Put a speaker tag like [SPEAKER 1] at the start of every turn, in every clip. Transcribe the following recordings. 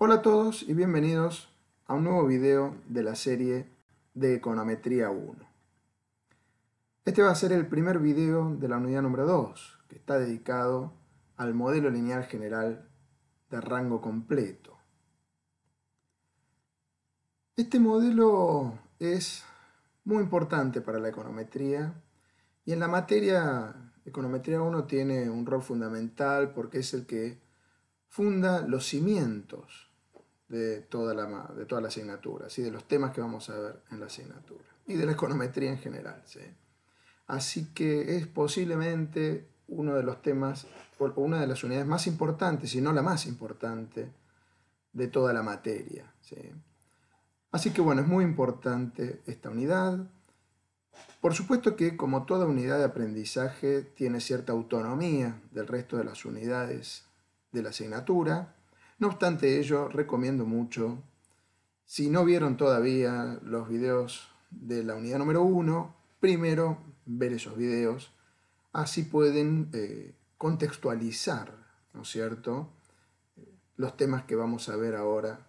[SPEAKER 1] Hola a todos y bienvenidos a un nuevo video de la serie de Econometría 1. Este va a ser el primer video de la unidad número 2, que está dedicado al modelo lineal general de rango completo. Este modelo es muy importante para la econometría y en la materia econometría 1 tiene un rol fundamental porque es el que funda los cimientos de toda, la, de asignatura, y de los temas que vamos a ver en la asignatura y de la econometría en general. Así que es posiblemente uno de los temas, o una de las unidades más importantes, si no la más importante, de toda la materia. Así que bueno, es muy importante esta unidad. Por supuesto que como toda unidad de aprendizaje tiene cierta autonomía del resto de las unidades de la asignatura, no obstante ello, recomiendo mucho, si no vieron todavía los videos de la unidad número 1, primero ver esos videos, así pueden eh, contextualizar, ¿no es cierto?, los temas que vamos a ver ahora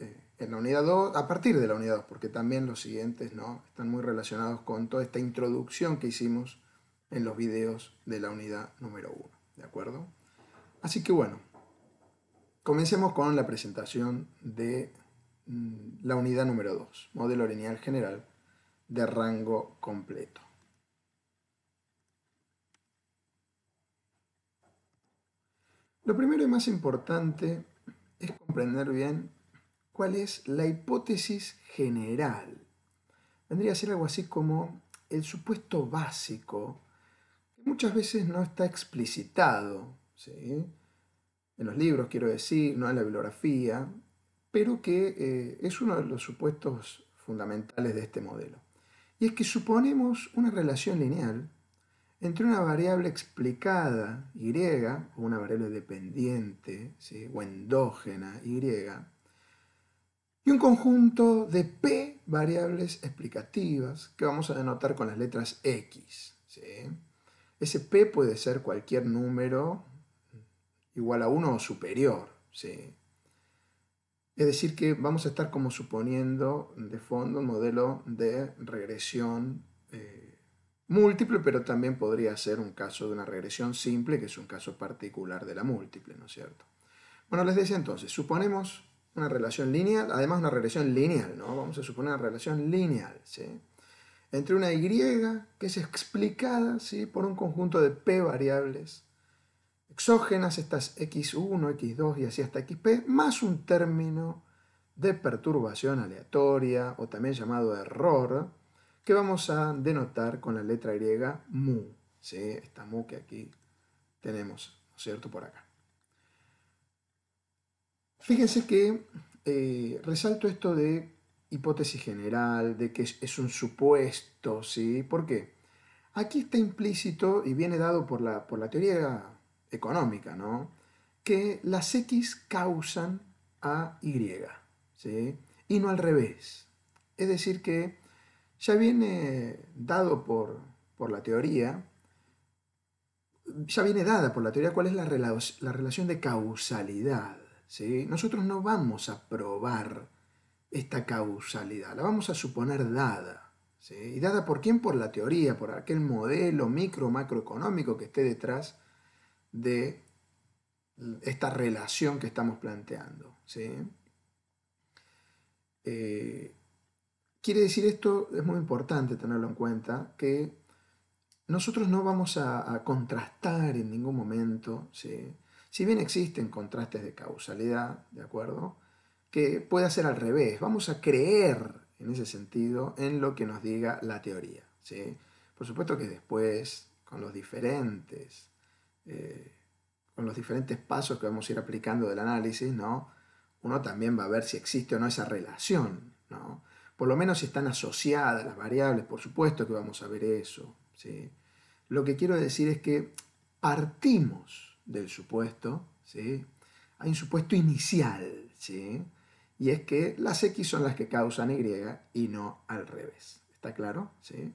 [SPEAKER 1] eh, en la unidad 2, a partir de la unidad 2, porque también los siguientes ¿no? están muy relacionados con toda esta introducción que hicimos en los videos de la unidad número 1, ¿de acuerdo? Así que bueno, Comencemos con la presentación de mm, la unidad número 2, modelo lineal general de rango completo. Lo primero y más importante es comprender bien cuál es la hipótesis general. Vendría a ser algo así como el supuesto básico, que muchas veces no está explicitado. ¿sí? en los libros, quiero decir, no en la bibliografía, pero que eh, es uno de los supuestos fundamentales de este modelo. Y es que suponemos una relación lineal entre una variable explicada y, o una variable dependiente o endógena y, y un conjunto de p variables explicativas que vamos a denotar con las letras x. Ese p puede ser cualquier número igual a 1 o superior. Es decir, que vamos a estar como suponiendo de fondo un modelo de regresión eh, múltiple, pero también podría ser un caso de una regresión simple, que es un caso particular de la múltiple, ¿no es cierto? Bueno, les decía entonces, suponemos una relación lineal, además una regresión lineal, ¿no? Vamos a suponer una relación lineal, Entre una Y que es explicada, ¿sí? Por un conjunto de P variables exógenas, estas X1, X2 y así hasta XP, más un término de perturbación aleatoria o también llamado error, que vamos a denotar con la letra griega mu, esta mu que aquí tenemos, ¿no es cierto?, por acá. Fíjense que eh, resalto esto de hipótesis general, de que es, un supuesto, ¿sí? ¿Por qué? Aquí está implícito y viene dado por la, por la teoría económica, ¿no? Que las X causan a Y, ¿sí? Y no al revés. Es decir que ya viene dado por, la teoría, ya viene dada por la teoría cuál es la, relación de causalidad, ¿sí? Nosotros no vamos a probar esta causalidad, la vamos a suponer dada. ¿Sí? ¿Y dada por quién? Por la teoría, por aquel modelo micro macroeconómico que esté detrás de esta relación que estamos planteando. ¿sí? Eh, quiere decir esto, es muy importante tenerlo en cuenta, que nosotros no vamos a, contrastar en ningún momento, si bien existen contrastes de causalidad, ¿de acuerdo? Que puede ser al revés, vamos a creer en ese sentido en lo que nos diga la teoría. ¿sí? Por supuesto que después, con los diferentes eh, con los diferentes pasos que vamos a ir aplicando del análisis, ¿no? uno también va a ver si existe o no esa relación, ¿no? por lo menos si están asociadas las variables, por supuesto que vamos a ver eso. Lo que quiero decir es que partimos del supuesto, hay un supuesto inicial, y es que las X son las que causan Y y no al revés. ¿Está claro? ¿Sí?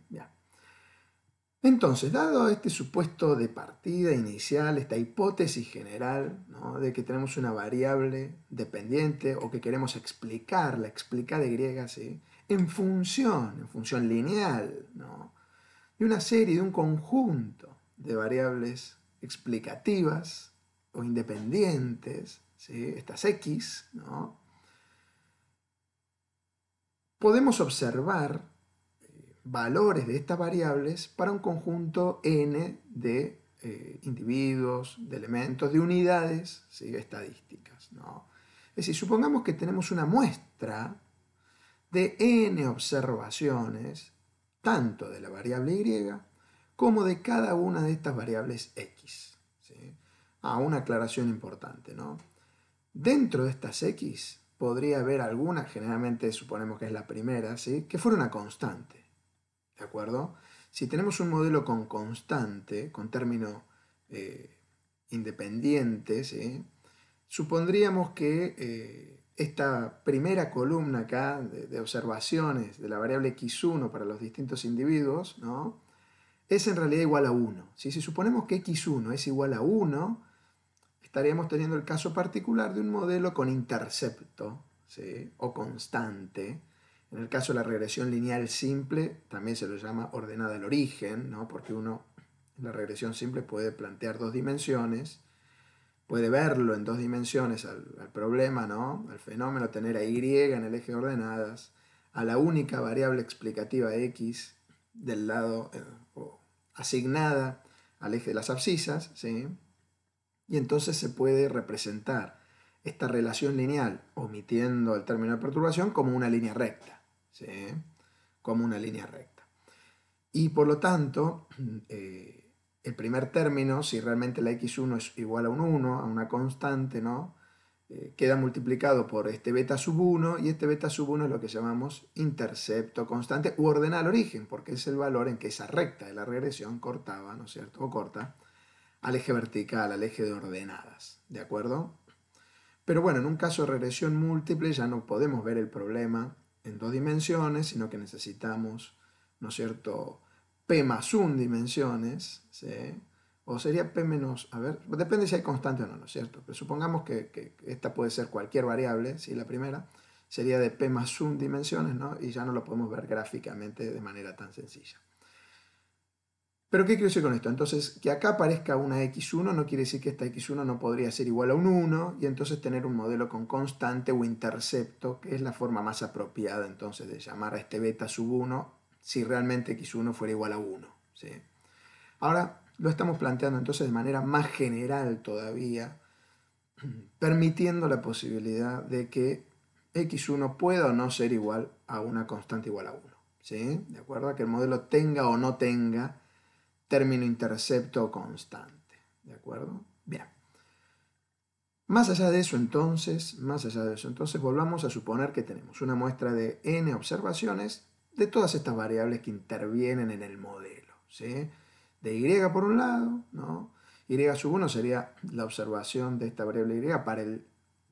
[SPEAKER 1] Entonces, dado este supuesto de partida inicial, esta hipótesis general de que tenemos una variable dependiente o que queremos explicar, la explica de griega, en función, en función lineal, de una serie, de un conjunto de variables explicativas o independientes, estas x, podemos observar valores de estas variables para un conjunto n de eh, individuos, de elementos, de unidades estadísticas. ¿no? Es decir, supongamos que tenemos una muestra de n observaciones, tanto de la variable y como de cada una de estas variables x. ¿sí? Ah, una aclaración importante, ¿no? Dentro de estas x podría haber algunas, generalmente suponemos que es la primera, ¿sí? que fuera una constante acuerdo? Si tenemos un modelo con constante, con término eh, independiente, supondríamos que eh, esta primera columna acá de, observaciones de la variable x1 para los distintos individuos, es en realidad igual a 1. Si suponemos que x1 es igual a 1, estaríamos teniendo el caso particular de un modelo con intercepto o constante, en el caso de la regresión lineal simple, también se lo llama ordenada al origen, porque uno en la regresión simple puede plantear dos dimensiones, puede verlo en dos dimensiones al, problema, ¿no? al fenómeno, tener a Y en el eje ordenadas, a la única variable explicativa X del lado eh, asignada al eje de las abscisas, y entonces se puede representar esta relación lineal, omitiendo el término de perturbación, como una línea recta. ¿sí? como una línea recta. Y por lo tanto, eh, el primer término, si realmente la x1 es igual a un 1, a una constante, ¿no? Eh, queda multiplicado por este beta sub 1 y este beta sub 1 es lo que llamamos intercepto constante u al origen, porque es el valor en que esa recta de la regresión cortaba, ¿no es cierto? O corta al eje vertical, al eje de ordenadas, ¿de acuerdo? Pero bueno, en un caso de regresión múltiple ya no podemos ver el problema en dos dimensiones, sino que necesitamos, ¿no es cierto?, P más 1 dimensiones, ¿sí? o sería P menos, a ver, depende si hay constante o no, ¿no es cierto? Pero supongamos que, esta puede ser cualquier variable, ¿sí? la primera, sería de P más 1 dimensiones, ¿no? Y ya no lo podemos ver gráficamente de manera tan sencilla. Pero ¿qué quiero decir con esto? Entonces, que acá aparezca una x1 no quiere decir que esta x1 no podría ser igual a un 1 y entonces tener un modelo con constante o intercepto, que es la forma más apropiada entonces de llamar a este beta sub 1 si realmente x1 fuera igual a 1. ¿sí? Ahora lo estamos planteando entonces de manera más general todavía, permitiendo la posibilidad de que x1 pueda o no ser igual a una constante igual a 1. ¿sí? De acuerdo a que el modelo tenga o no tenga término intercepto constante. ¿De acuerdo? Bien. Más allá de eso entonces, más allá de eso entonces, volvamos a suponer que tenemos una muestra de n observaciones de todas estas variables que intervienen en el modelo. De y por un lado, ¿no? y sub 1 sería la observación de esta variable y para el,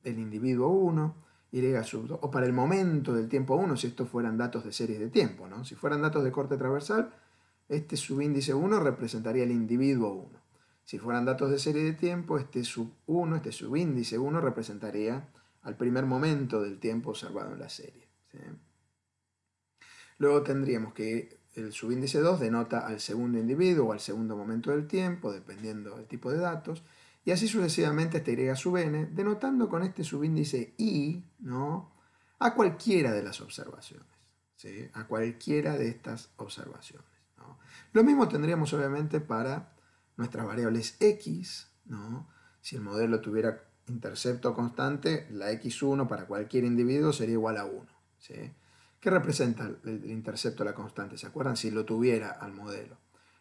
[SPEAKER 1] el individuo 1, y sub 2, o para el momento del tiempo 1, si estos fueran datos de series de tiempo. ¿no? Si fueran datos de corte transversal, este subíndice 1 representaría el individuo 1. Si fueran datos de serie de tiempo, este sub 1, este subíndice 1 representaría al primer momento del tiempo observado en la serie. Luego tendríamos que el subíndice 2 denota al segundo individuo o al segundo momento del tiempo, dependiendo del tipo de datos, y así sucesivamente este Y sub n, denotando con este subíndice i ¿no? a cualquiera de las observaciones, a cualquiera de estas observaciones. Lo mismo tendríamos obviamente para nuestras variables x, ¿no? Si el modelo tuviera intercepto constante, la x1 para cualquier individuo sería igual a 1. ¿sí? ¿Qué representa el intercepto la constante? ¿Se acuerdan? Si lo tuviera al modelo.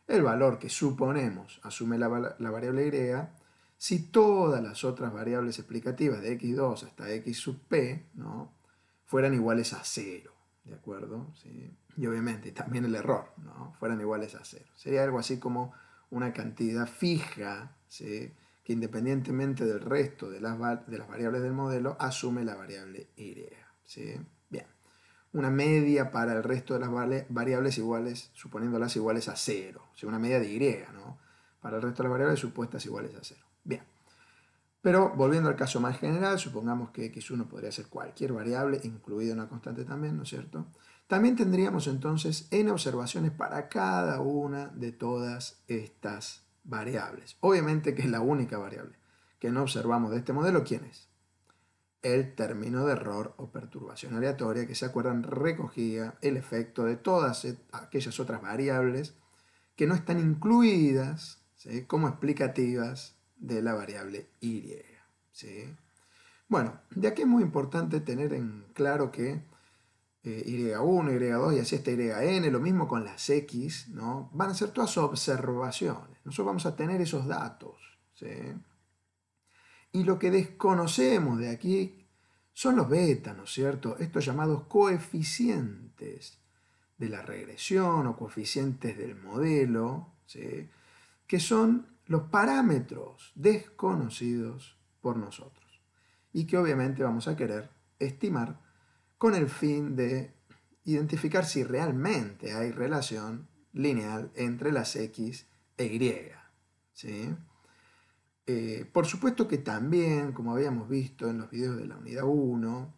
[SPEAKER 1] El valor que suponemos asume la, variable y, si todas las otras variables explicativas de x2 hasta x sub p ¿no? fueran iguales a 0. ¿de acuerdo? Y obviamente también el error, ¿no? Fueran iguales a cero. Sería algo así como una cantidad fija, que independientemente del resto de las, de las, variables del modelo, asume la variable y. ¿sí? Bien, una media para el resto de las variables iguales, suponiéndolas iguales a cero, una media de y, ¿no? Para el resto de las variables supuestas iguales a cero. Bien. Pero volviendo al caso más general, supongamos que x1 podría ser cualquier variable, incluida una constante también, ¿no es cierto? También tendríamos entonces n observaciones para cada una de todas estas variables. Obviamente que es la única variable que no observamos de este modelo, ¿quién es? El término de error o perturbación aleatoria que se acuerdan recogía el efecto de todas e-, aquellas otras variables que no están incluidas como explicativas de la variable y. ¿sí? Bueno, de aquí es muy importante tener en claro que y1, eh, y2 y así está yn, lo mismo con las x, ¿no? van a ser todas observaciones. Nosotros vamos a tener esos datos. ¿sí? Y lo que desconocemos de aquí son los beta ¿no cierto? Estos llamados coeficientes de la regresión o coeficientes del modelo, ¿sí? que son los parámetros desconocidos por nosotros y que obviamente vamos a querer estimar con el fin de identificar si realmente hay relación lineal entre las X e Y. Eh, por supuesto que también, como habíamos visto en los videos de la unidad 1,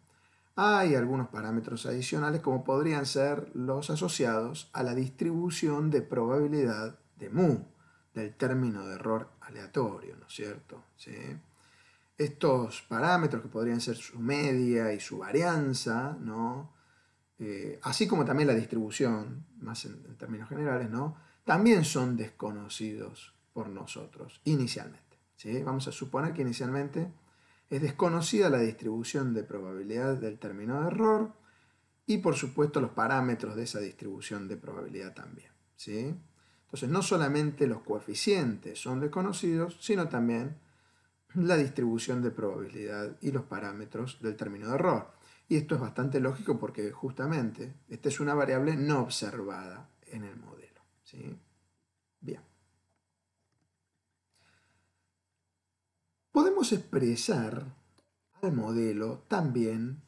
[SPEAKER 1] hay algunos parámetros adicionales como podrían ser los asociados a la distribución de probabilidad de mu del término de error aleatorio, ¿no es cierto? ¿Sí? Estos parámetros que podrían ser su media y su varianza, ¿no? Eh, así como también la distribución, más en, en términos generales, ¿no? también son desconocidos por nosotros inicialmente. ¿sí? Vamos a suponer que inicialmente es desconocida la distribución de probabilidad del término de error y por supuesto los parámetros de esa distribución de probabilidad también. ¿sí? Entonces, no solamente los coeficientes son desconocidos, sino también la distribución de probabilidad y los parámetros del término de error. Y esto es bastante lógico porque justamente esta es una variable no observada en el modelo. Bien. Podemos expresar al modelo también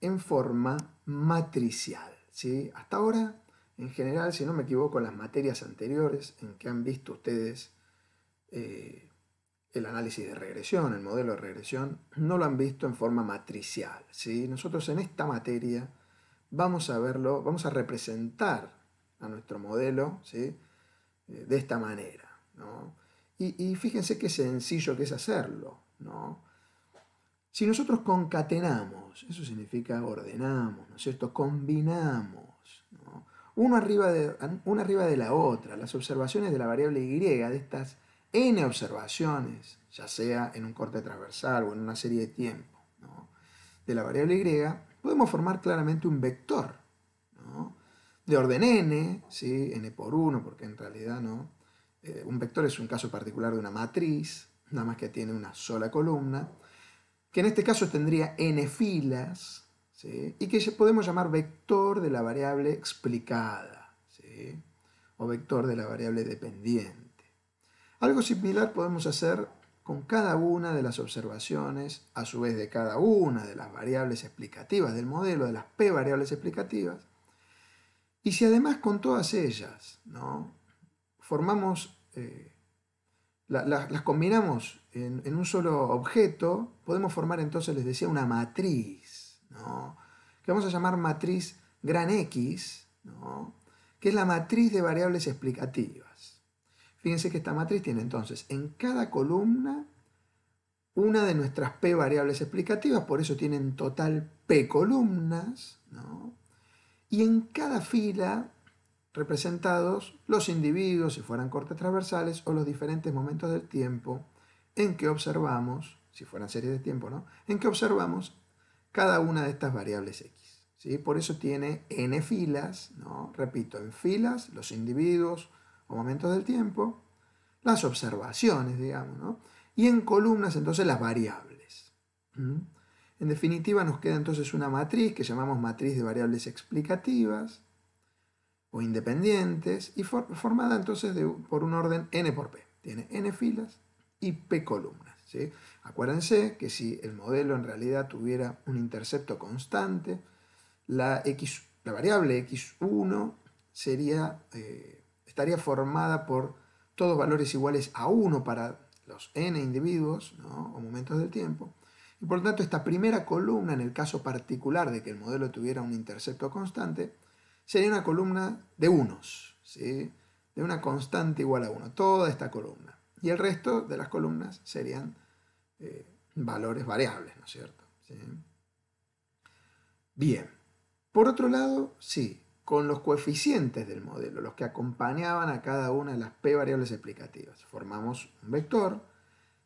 [SPEAKER 1] en forma matricial. ¿sí? Hasta ahora en general, si no me equivoco, las materias anteriores en que han visto ustedes eh, el análisis de regresión, el modelo de regresión, no lo han visto en forma matricial. ¿sí? Nosotros en esta materia vamos a verlo, vamos a representar a nuestro modelo eh, de esta manera. Y, fíjense qué sencillo que es hacerlo. Si nosotros concatenamos, eso significa ordenamos, ¿no es cierto? Combinamos arriba de, una arriba de la otra, las observaciones de la variable y, de estas n observaciones, ya sea en un corte transversal o en una serie de tiempo, de la variable y, podemos formar claramente un vector de orden n, n por 1, porque en realidad no. Eh, un vector es un caso particular de una matriz, nada más que tiene una sola columna, que en este caso tendría n filas, y que podemos llamar vector de la variable explicada o vector de la variable dependiente. Algo similar podemos hacer con cada una de las observaciones, a su vez de cada una de las variables explicativas del modelo, de las p variables explicativas, y si además con todas ellas ¿no? formamos, eh, las combinamos en un solo objeto, podemos formar entonces, les decía, una matriz. ¿no? que vamos a llamar matriz gran X, que es la matriz de variables explicativas. Fíjense que esta matriz tiene entonces en cada columna una de nuestras P variables explicativas, por eso tienen total P columnas, y en cada fila representados los individuos, si fueran cortes transversales, o los diferentes momentos del tiempo en que observamos, si fueran series de tiempo, ¿no? en que observamos cada una de estas variables x. ¿sí? Por eso tiene n filas, repito, en filas los individuos o momentos del tiempo, las observaciones, digamos, y en columnas entonces las variables. En definitiva nos queda entonces una matriz que llamamos matriz de variables explicativas o independientes y formada entonces por un orden n por p. Tiene n filas y p columnas. Acuérdense que si el modelo en realidad tuviera un intercepto constante, la, la variable x1 eh, estaría formada por todos valores iguales a 1 para los n individuos o momentos del tiempo. Y por lo tanto, esta primera columna, en el caso particular de que el modelo tuviera un intercepto constante, sería una columna de unos, de una constante igual a 1, toda esta columna. Y el resto de las columnas serían eh, valores variables, ¿no es cierto? Bien. Por otro lado, sí, con los coeficientes del modelo, los que acompañaban a cada una de las p variables explicativas. Formamos un vector,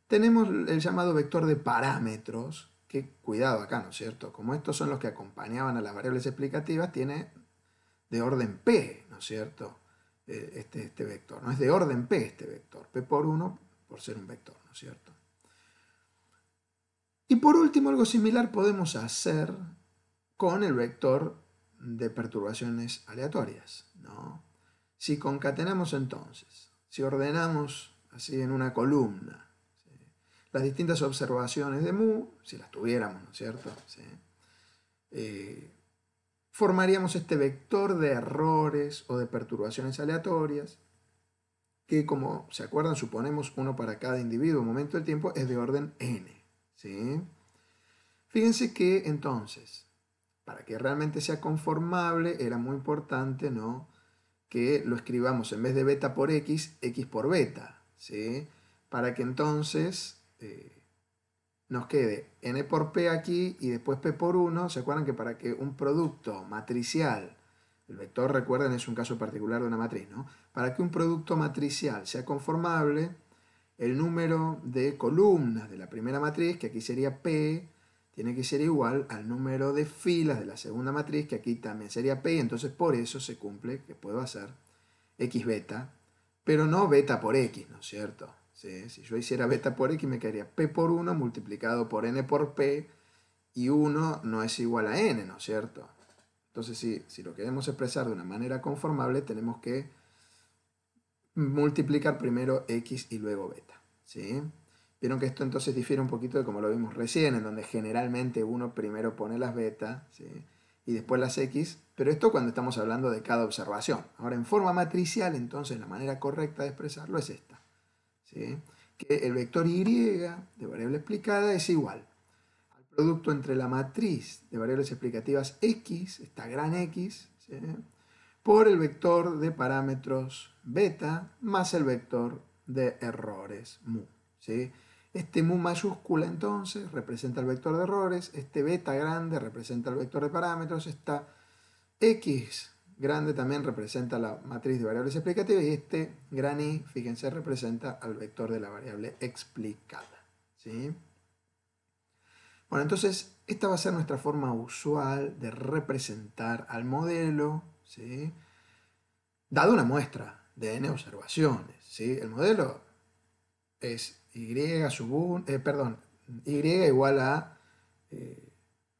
[SPEAKER 1] tenemos el llamado vector de parámetros, que cuidado acá, ¿no es cierto? Como estos son los que acompañaban a las variables explicativas, tiene de orden p, ¿no es cierto? Eh, este, este, vector. No es de orden P este vector. P por 1 por ser un vector, ¿no es cierto? Y por último, algo similar podemos hacer con el vector de perturbaciones aleatorias. ¿no? Si concatenamos entonces, si ordenamos así en una columna las distintas observaciones de mu, si las tuviéramos, ¿no es cierto? ¿Sí? Eh, formaríamos este vector de errores o de perturbaciones aleatorias, que como se acuerdan, suponemos uno para cada individuo, momento del tiempo, es de orden n. ¿sí? Fíjense que entonces, para que realmente sea conformable, era muy importante ¿no? que lo escribamos en vez de beta por x, x por beta, ¿sí? para que entonces... Eh, nos quede n por p aquí y después p por 1, ¿se acuerdan que para que un producto matricial, el vector recuerden es un caso particular de una matriz, ¿no? Para que un producto matricial sea conformable, el número de columnas de la primera matriz, que aquí sería p, tiene que ser igual al número de filas de la segunda matriz, que aquí también sería p, y entonces por eso se cumple que puedo hacer x beta, pero no beta por x, ¿no es cierto? si yo hiciera beta por x me quedaría p por 1 multiplicado por n por p y 1 no es igual a n, ¿no es cierto? Entonces si, si lo queremos expresar de una manera conformable tenemos que multiplicar primero x y luego beta. ¿sí? Vieron que esto entonces difiere un poquito de como lo vimos recién, en donde generalmente uno primero pone las betas y después las x, pero esto cuando estamos hablando de cada observación. Ahora en forma matricial entonces la manera correcta de expresarlo es esta que el vector y de variable explicada es igual al producto entre la matriz de variables explicativas x, esta gran x, por el vector de parámetros beta más el vector de errores mu. Este mu mayúscula entonces representa el vector de errores, este beta grande representa el vector de parámetros, esta x grande también representa la matriz de variables explicativas y este gran Y, fíjense, representa al vector de la variable explicada. ¿sí? Bueno, entonces esta va a ser nuestra forma usual de representar al modelo, ¿sí? dado una muestra de n observaciones. ¿sí? El modelo es y, sub eh, perdón, y igual a eh,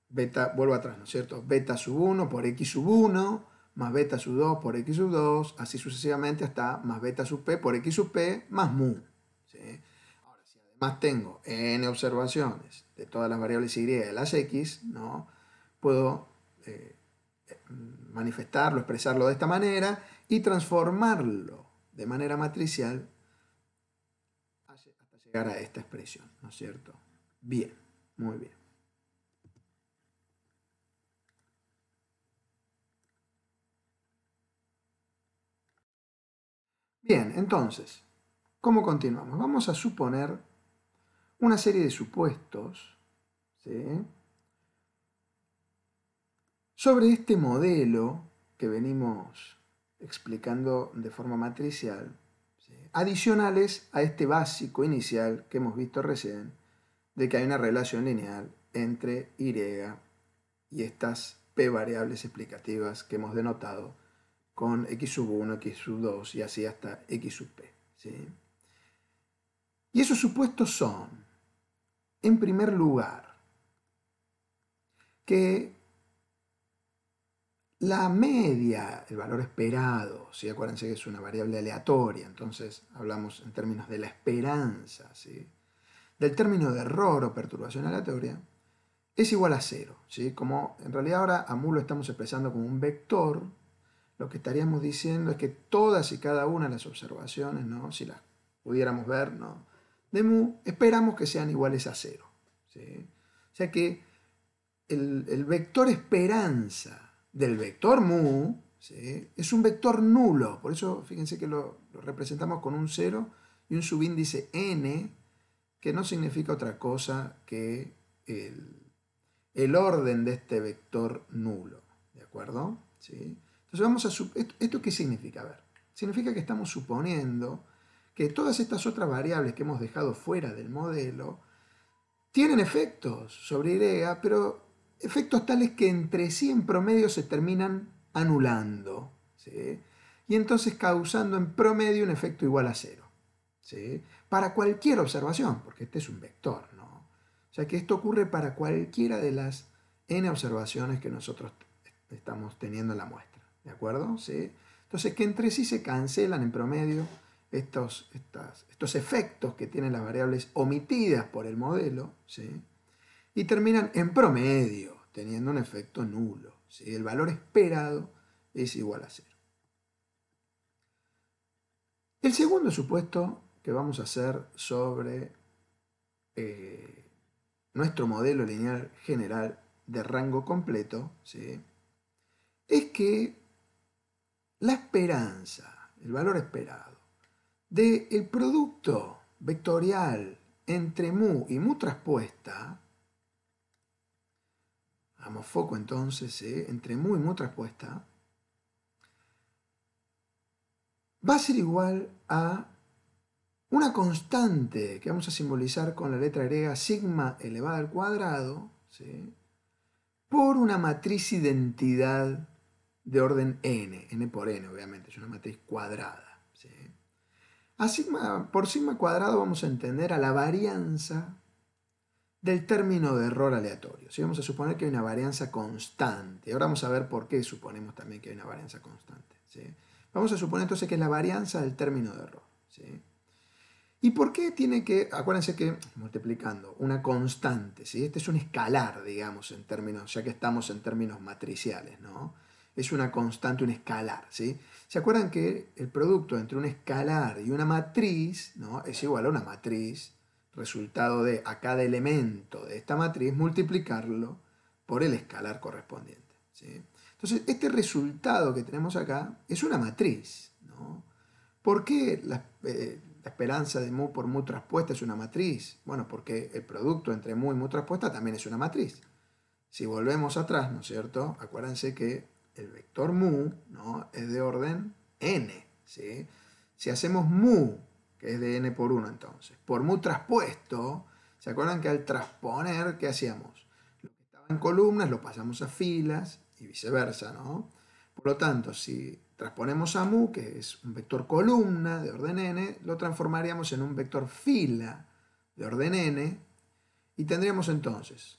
[SPEAKER 1] beta, vuelvo atrás, ¿no es cierto? Beta sub 1 por x sub 1 más beta sub 2 por x sub 2, así sucesivamente hasta más beta sub p por x sub p más mu. Ahora, si además tengo n observaciones de todas las variables y de las x, ¿no? puedo eh, manifestarlo, expresarlo de esta manera y transformarlo de manera matricial hasta llegar a esta expresión, ¿no es cierto? Bien, muy bien. Bien, entonces, ¿cómo continuamos? Vamos a suponer una serie de supuestos sobre este modelo que venimos explicando de forma matricial, adicionales a este básico inicial que hemos visto recién, de que hay una relación lineal entre y y estas p variables explicativas que hemos denotado con x sub 1, x sub 2 y así hasta x sub p. Y esos supuestos son, en primer lugar, que la media, el valor esperado, acuérdense que es una variable aleatoria, entonces hablamos en términos de la esperanza, del término de error o perturbación aleatoria, es igual a cero. ¿sí? Como en realidad ahora a mu lo estamos expresando como un vector, lo que estaríamos diciendo es que todas y cada una de las observaciones, ¿no? si las pudiéramos ver, ¿no? de mu, esperamos que sean iguales a cero. O sea que el, vector esperanza del vector mu es un vector nulo, por eso fíjense que lo, representamos con un cero y un subíndice n, que no significa otra cosa que el, el orden de este vector nulo, ¿de acuerdo? ¿Sí? Entonces vamos a... ¿Esto qué significa? A ver, significa que estamos suponiendo que todas estas otras variables que hemos dejado fuera del modelo tienen efectos sobre Y, pero efectos tales que entre sí en promedio se terminan anulando. Y entonces causando en promedio un efecto igual a cero. Para cualquier observación, porque este es un vector. ¿no? O sea que esto ocurre para cualquiera de las n observaciones que nosotros estamos teniendo en la muestra. ¿De acuerdo? ¿Sí? Entonces, que entre sí se cancelan en promedio estos, estos efectos que tienen las variables omitidas por el modelo, ¿sí? y terminan en promedio, teniendo un efecto nulo. ¿sí? El valor esperado es igual a cero. El segundo supuesto que vamos a hacer sobre eh, nuestro modelo lineal general de rango completo ¿sí? es que la esperanza, el valor esperado, del el producto vectorial entre mu y mu traspuesta, hagamos foco entonces, ¿eh? entre mu y mu traspuesta, va a ser igual a una constante que vamos a simbolizar con la letra griega sigma elevada al cuadrado, por una matriz identidad de orden n, n por n obviamente, es una matriz cuadrada. ¿sí? por sigma cuadrado vamos a entender a la varianza del término de error aleatorio. Si Vamos a suponer que hay una varianza constante. Ahora vamos a ver por qué suponemos también que hay una varianza constante. Vamos a suponer entonces que es la varianza del término de error. ¿Y por qué tiene que, acuérdense que, multiplicando, una constante, ¿sí? este es un escalar, digamos, en términos, ya que estamos en términos matriciales, ¿no? es una constante, un escalar. ¿sí? ¿Se acuerdan que el producto entre un escalar y una matriz ¿no? es igual a una matriz? Resultado de a cada elemento de esta matriz multiplicarlo por el escalar correspondiente. Entonces, este resultado que tenemos acá es una matriz. ¿no? ¿Por qué la, eh, la esperanza de mu por mu traspuesta es una matriz? Bueno, porque el producto entre mu y mu traspuesta también es una matriz. Si volvemos atrás, ¿no es cierto? Acuérdense que el vector mu ¿no? es de orden n. Si hacemos mu, que es de n por 1 entonces, por mu traspuesto, ¿se acuerdan que al transponer, ¿qué hacíamos? Lo que estaba en columnas lo pasamos a filas y viceversa, ¿no? Por lo tanto, si transponemos a mu, que es un vector columna de orden n, lo transformaríamos en un vector fila de orden n y tendríamos entonces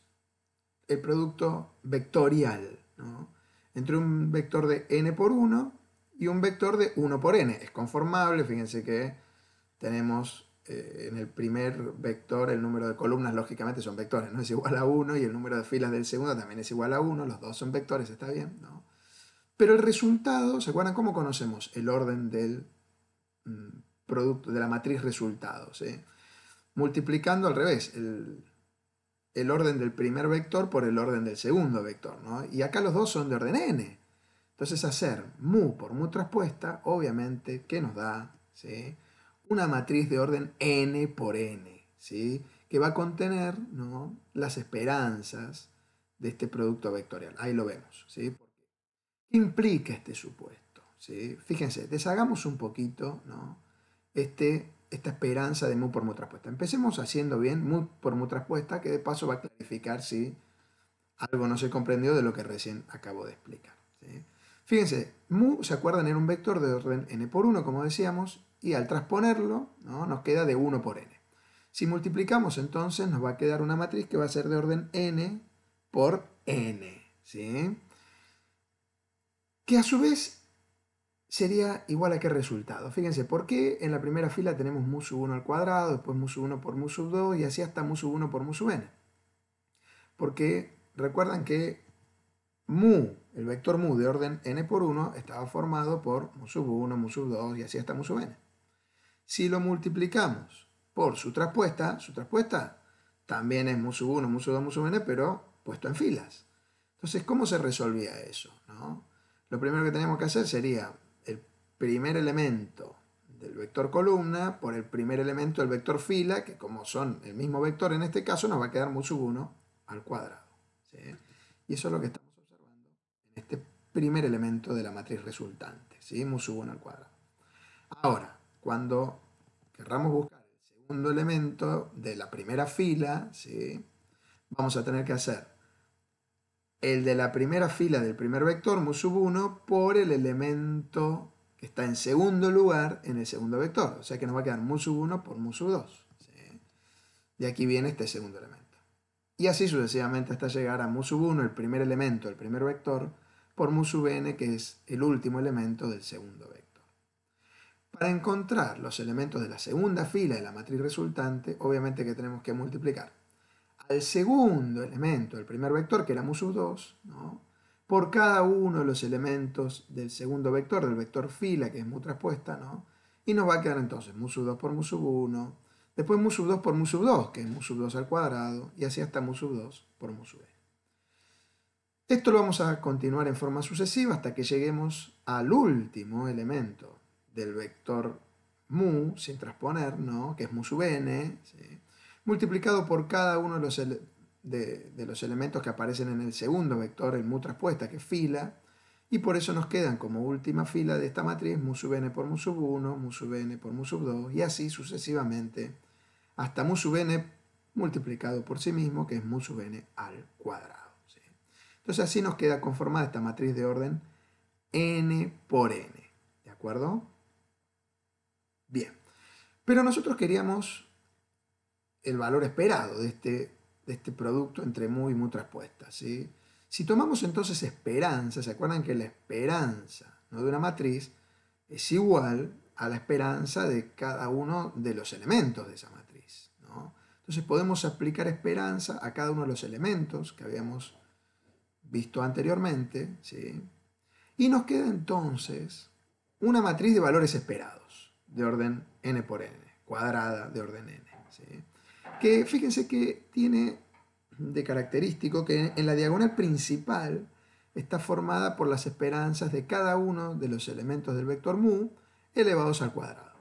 [SPEAKER 1] el producto vectorial, ¿no? entre un vector de n por 1 y un vector de 1 por n. Es conformable, fíjense que tenemos eh, en el primer vector el número de columnas, lógicamente son vectores, no es igual a 1, y el número de filas del segundo también es igual a 1, los dos son vectores, está bien, ¿no? Pero el resultado, ¿se acuerdan cómo conocemos el orden del mm, producto, de la matriz resultado? Multiplicando al revés, el el orden del primer vector por el orden del segundo vector, ¿no? Y acá los dos son de orden n. Entonces hacer mu por mu traspuesta, obviamente, ¿qué nos da? Una matriz de orden n por n, ¿sí? Que va a contener ¿no? las esperanzas de este producto vectorial. Ahí lo vemos, ¿sí? ¿Qué implica este supuesto? ¿Sí? Fíjense, deshagamos un poquito ¿no? este esta esperanza de mu por mu traspuesta. Empecemos haciendo bien mu por mu traspuesta, que de paso va a clarificar si algo no se comprendió de lo que recién acabo de explicar. Fíjense, mu, ¿se acuerdan? Era un vector de orden n por 1, como decíamos, y al transponerlo ¿no? nos queda de 1 por n. Si multiplicamos entonces nos va a quedar una matriz que va a ser de orden n por n. ¿sí? Que a su vez sería igual a qué resultado. Fíjense, ¿por qué en la primera fila tenemos mu sub 1 al cuadrado, después mu sub 1 por mu sub 2 y así hasta mu sub 1 por mu sub n? Porque recuerdan que mu, el vector mu de orden n por 1, estaba formado por mu sub 1, mu sub 2 y así hasta mu sub n. Si lo multiplicamos por su traspuesta, su traspuesta también es mu sub 1, mu sub 2, mu sub n, pero puesto en filas. Entonces, ¿cómo se resolvía eso? Lo primero que teníamos que hacer sería primer elemento del vector columna por el primer elemento del vector fila, que como son el mismo vector en este caso, nos va a quedar mu sub 1 al cuadrado. Y eso es lo que estamos observando en este primer elemento de la matriz resultante, ¿sí? mu sub 1 al cuadrado. Ahora, cuando querramos buscar el segundo elemento de la primera fila, ¿sí? vamos a tener que hacer el de la primera fila del primer vector, mu sub 1, por el elemento está en segundo lugar en el segundo vector. O sea que nos va a quedar mu sub 1 por mu sub 2. De aquí viene este segundo elemento. Y así sucesivamente hasta llegar a mu sub 1, el primer elemento del primer vector, por mu sub n, que es el último elemento del segundo vector. Para encontrar los elementos de la segunda fila de la matriz resultante, obviamente que tenemos que multiplicar al segundo elemento del primer vector, que era mu sub 2, ¿no? por cada uno de los elementos del segundo vector, del vector fila, que es mu traspuesta, ¿no? Y nos va a quedar entonces mu sub 2 por mu sub 1, después mu sub 2 por mu sub 2, que es mu sub 2 al cuadrado, y así hasta mu sub 2 por mu sub n. Esto lo vamos a continuar en forma sucesiva hasta que lleguemos al último elemento del vector mu, sin transponer, ¿no? que es mu sub n, multiplicado por cada uno de los, elementos, de, los elementos que aparecen en el segundo vector el mu traspuesta, que es fila, y por eso nos quedan como última fila de esta matriz mu sub n por mu sub 1, mu sub n por mu sub 2, y así sucesivamente, hasta mu sub n multiplicado por sí mismo, que es mu sub n al cuadrado. Entonces así nos queda conformada esta matriz de orden n por n, ¿de acuerdo? Bien, pero nosotros queríamos el valor esperado de este de este producto entre mu y mu puestas. ¿sí? Si tomamos entonces esperanza, ¿se acuerdan que la esperanza de una matriz es igual a la esperanza de cada uno de los elementos de esa matriz? ¿no? Entonces podemos aplicar esperanza a cada uno de los elementos que habíamos visto anteriormente, ¿sí? y nos queda entonces una matriz de valores esperados, de orden n por n, cuadrada de orden n. ¿sí? que fíjense que tiene de característico que en la diagonal principal está formada por las esperanzas de cada uno de los elementos del vector mu elevados al cuadrado.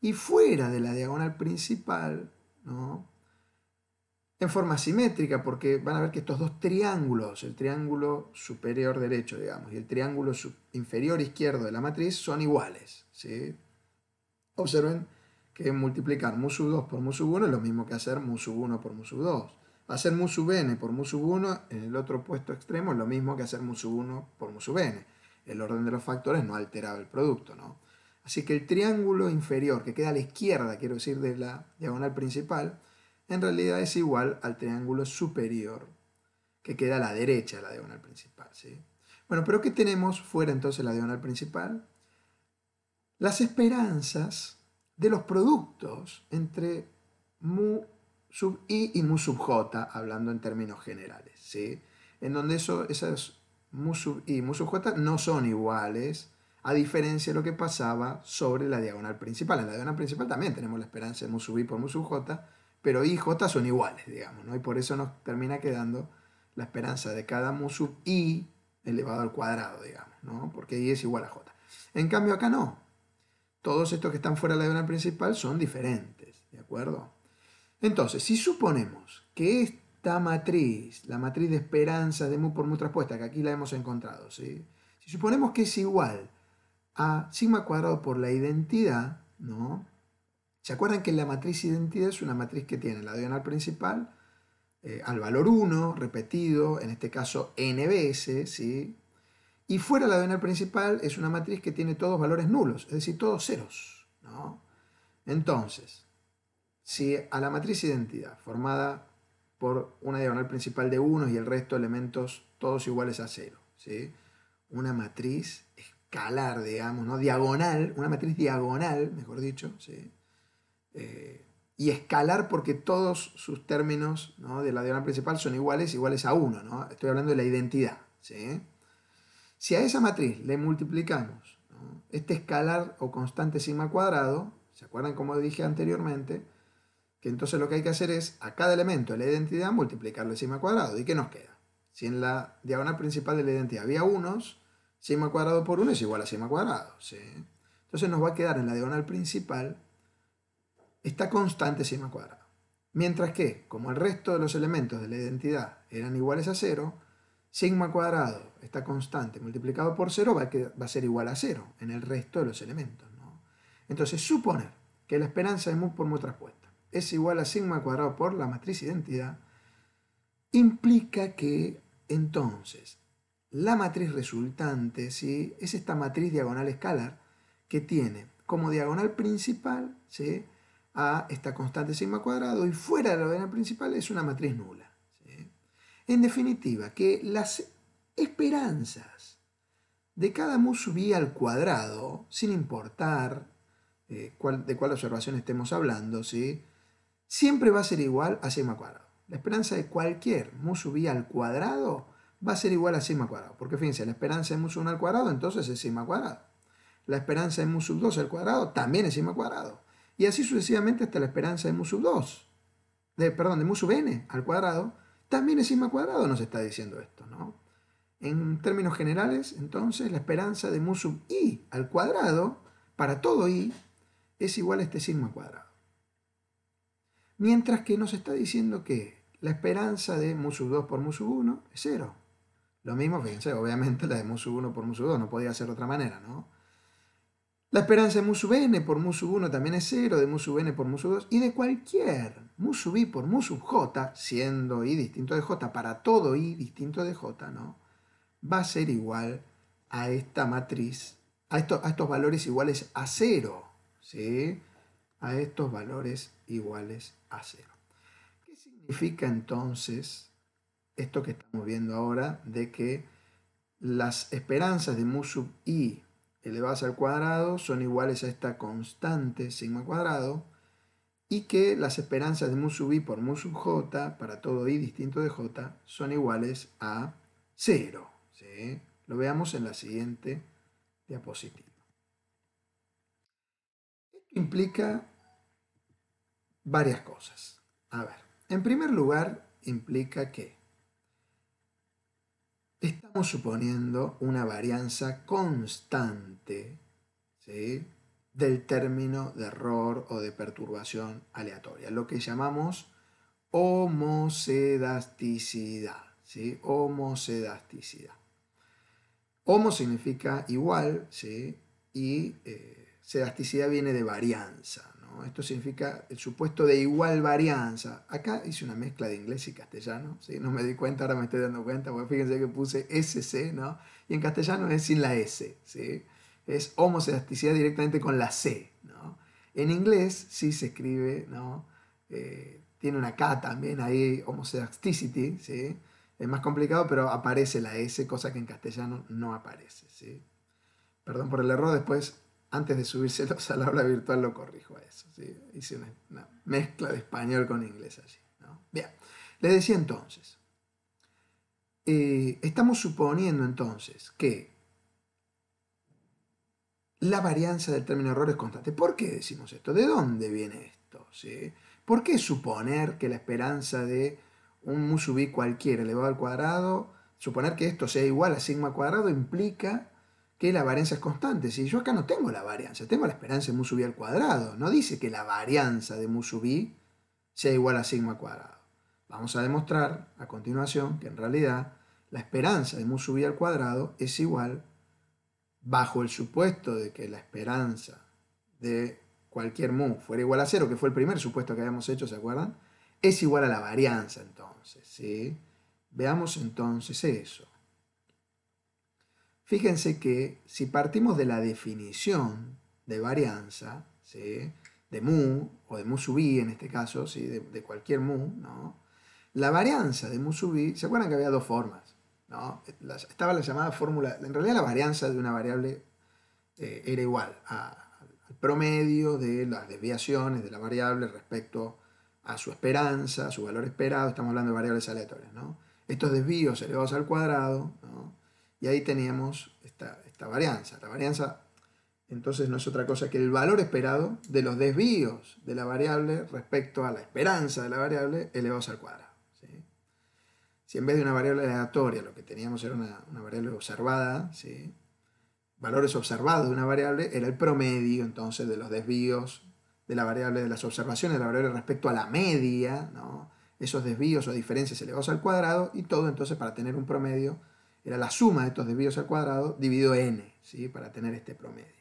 [SPEAKER 1] Y fuera de la diagonal principal, en forma simétrica, porque van a ver que estos dos triángulos, el triángulo superior derecho, digamos, y el triángulo inferior izquierdo de la matriz son iguales. Observen que multiplicar mu sub 2 por mu sub 1 es lo mismo que hacer mu sub 1 por mu sub 2. Hacer mu sub n por mu sub 1 en el otro puesto extremo es lo mismo que hacer mu sub 1 por mu sub n El orden de los factores no alteraba el producto, ¿no? Así que el triángulo inferior que queda a la izquierda, quiero decir, de la diagonal principal, en realidad es igual al triángulo superior que queda a la derecha de la diagonal principal, ¿sí? Bueno, pero ¿qué tenemos fuera entonces la diagonal principal? Las esperanzas de los productos entre mu sub i y mu sub j, hablando en términos generales, ¿sí? En donde eso, esas mu sub i y mu sub j no son iguales, a diferencia de lo que pasaba sobre la diagonal principal. En la diagonal principal también tenemos la esperanza de mu sub i por mu sub j, pero i y j son iguales, digamos, ¿no? Y por eso nos termina quedando la esperanza de cada mu sub i elevado al cuadrado, digamos, ¿no? Porque i es igual a j. En cambio acá no, todos estos que están fuera de la diagonal principal son diferentes, ¿de acuerdo? Entonces, si suponemos que esta matriz, la matriz de esperanza de mu por mu traspuesta, que aquí la hemos encontrado, ¿sí? si suponemos que es igual a sigma cuadrado por la identidad, ¿no? ¿Se acuerdan que la matriz identidad es una matriz que tiene la diagonal principal eh, al valor 1, repetido, en este caso n veces, ¿sí? Y fuera la diagonal principal es una matriz que tiene todos valores nulos, es decir, todos ceros. ¿no? Entonces, si a la matriz identidad formada por una diagonal principal de 1 y el resto elementos todos iguales a 0, ¿sí? una matriz escalar, digamos, ¿no? diagonal, una matriz diagonal, mejor dicho, ¿sí? Eh, y escalar porque todos sus términos ¿no? de la diagonal principal son iguales, iguales a 1. ¿no? Estoy hablando de la identidad. ¿sí? Si a esa matriz le multiplicamos este escalar o constante sigma cuadrado, ¿se acuerdan como dije anteriormente? Que entonces lo que hay que hacer es a cada elemento de la identidad multiplicarlo el sigma cuadrado. ¿Y qué nos queda? Si en la diagonal principal de la identidad había unos, sigma cuadrado por 1 es igual a sigma cuadrado. Entonces nos va a quedar en la diagonal principal esta constante sigma cuadrado. Mientras que, como el resto de los elementos de la identidad eran iguales a 0, sigma cuadrado, esta constante, multiplicado por 0 va, a ser igual a 0 en el resto de los elementos. Entonces, suponer que la esperanza de mu por mu traspuesta es igual a sigma cuadrado por la matriz identidad, implica que entonces la matriz resultante si es esta matriz diagonal escalar que tiene como diagonal principal a esta constante sigma cuadrado y fuera de la diagonal principal es una matriz nula. En definitiva, que las esperanzas de cada mu i al cuadrado, sin importar eh, de cuál observación estemos hablando, ¿sí? siempre va a ser igual a sigma cuadrado. La esperanza de cualquier mu i al cuadrado va a ser igual a sigma cuadrado. Porque fíjense, la esperanza de mu sub 1 al cuadrado, entonces es sigma cuadrado. La esperanza de mu sub 2 al cuadrado también es sigma cuadrado. Y así sucesivamente hasta la esperanza de mu sub 2, de, perdón, de mu sub n al cuadrado, también el sigma Cuadrado nos está diciendo esto, ¿no? En términos generales, entonces, la esperanza de mu sub i al cuadrado, para todo i, es igual a este sigma cuadrado. Mientras que nos está diciendo que la esperanza de mu sub 2 por mu sub 1 es 0. Lo mismo, fíjense, obviamente la de mu sub 1 por mu sub 2, no podía ser de otra manera, ¿no? La esperanza de sub n por sub 1 también es 0, de sub n por sub 2 y de cualquier sub i por sub j, siendo i distinto de j para todo i distinto de j, ¿no? Va a ser igual a esta matriz, a, a estos valores iguales a 0, ¿sí? A estos valores iguales a 0. ¿Qué significa entonces esto que estamos viendo ahora de que las esperanzas de sub i elevadas al cuadrado son iguales a esta constante sigma cuadrado y que las esperanzas de mu sub i por mu sub j para todo i distinto de j son iguales a 0. Lo veamos en la siguiente diapositiva. Esto implica varias cosas. A ver, en primer lugar implica que estamos suponiendo una varianza constante ¿sí? del término de error o de perturbación aleatoria, lo que llamamos homosedasticidad. ¿sí? Homo significa igual, ¿sí? y eh, sedasticidad viene de varianza. Esto significa el supuesto de igual varianza. Acá hice una mezcla de inglés y castellano, ¿sí? no me di cuenta, ahora me estoy dando cuenta, porque fíjense que puse SC, ¿no? Y en castellano es sin la S, ¿sí? Es homoselasticidad directamente con la C, En inglés sí se escribe, ¿no? Eh, tiene una K también ahí, homoselasticity, ¿sí? Es más complicado, pero aparece la S, cosa que en castellano no aparece, Perdón por el error, después antes de subírselos a la aula virtual lo corrijo a eso. Hice una, mezcla de español con inglés así. Bien, les decía entonces, eh, estamos suponiendo entonces que la varianza del término error es constante. ¿Por qué decimos esto? ¿De dónde viene esto? ¿Por qué suponer que la esperanza de un mu sub i cualquiera elevado al cuadrado, suponer que esto sea igual a sigma cuadrado implica que la varianza es constante. Si yo acá no tengo la varianza, tengo la esperanza de mu sub i al cuadrado. No dice que la varianza de mu sub i sea igual a sigma cuadrado. Vamos a demostrar a continuación que en realidad la esperanza de mu sub i al cuadrado es igual, bajo el supuesto de que la esperanza de cualquier mu fuera igual a cero, que fue el primer supuesto que habíamos hecho, ¿se acuerdan? Es igual a la varianza entonces, ¿sí? Veamos entonces eso. Fíjense que si partimos de la definición de varianza, de mu o de mu sub i en este caso, de, cualquier mu, la varianza de mu sub i, ¿se acuerdan que había dos formas? estaba la llamada fórmula, en realidad la varianza de una variable eh, era igual al promedio de las desviaciones de la variable respecto a su esperanza, a su valor esperado, estamos hablando de variables aleatorias, Estos desvíos elevados al cuadrado, ¿no? Y ahí teníamos esta, varianza. La varianza entonces no es otra cosa que el valor esperado de los desvíos de la variable respecto a la esperanza de la variable elevados al cuadrado. Si en vez de una variable aleatoria lo que teníamos era una, variable observada, valores observados de una variable era el promedio entonces de los desvíos de la variable, de las observaciones de la variable respecto a la media, esos desvíos o diferencias elevados al cuadrado y todo entonces para tener un promedio era la suma de estos desvíos al cuadrado dividido n, ¿sí? para tener este promedio.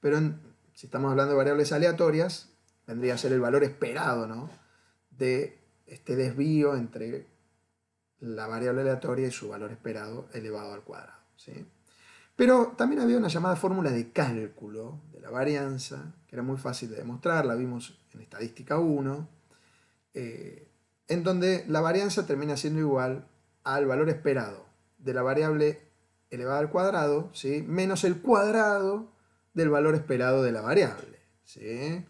[SPEAKER 1] Pero si estamos hablando de variables aleatorias, vendría a ser el valor esperado ¿no? de este desvío entre la variable aleatoria y su valor esperado elevado al cuadrado. Pero también había una llamada fórmula de cálculo de la varianza, que era muy fácil de demostrar, la vimos en estadística 1, eh, en donde la varianza termina siendo igual al valor esperado de la variable elevada al cuadrado, ¿sí? menos el cuadrado del valor esperado de la variable. ¿sí?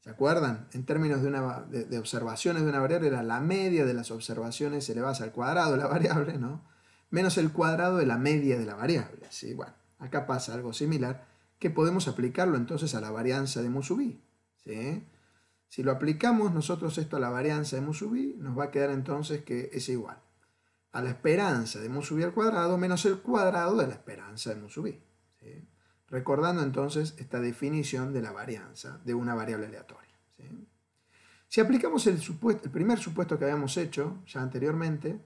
[SPEAKER 1] ¿Se acuerdan? En términos de, una, de, observaciones de una variable era la media de las observaciones elevadas al cuadrado de la variable, ¿no? menos el cuadrado de la media de la variable. ¿sí? Bueno, acá pasa algo similar que podemos aplicarlo entonces a la varianza de Musubi. ¿sí? Si lo aplicamos nosotros esto a la varianza de Musubi, nos va a quedar entonces que es igual la esperanza de mu i al cuadrado menos el cuadrado de la esperanza de mu sub i Recordando entonces esta definición de la varianza de una variable aleatoria. Si aplicamos el, supuesto, el, primer supuesto que habíamos hecho ya anteriormente,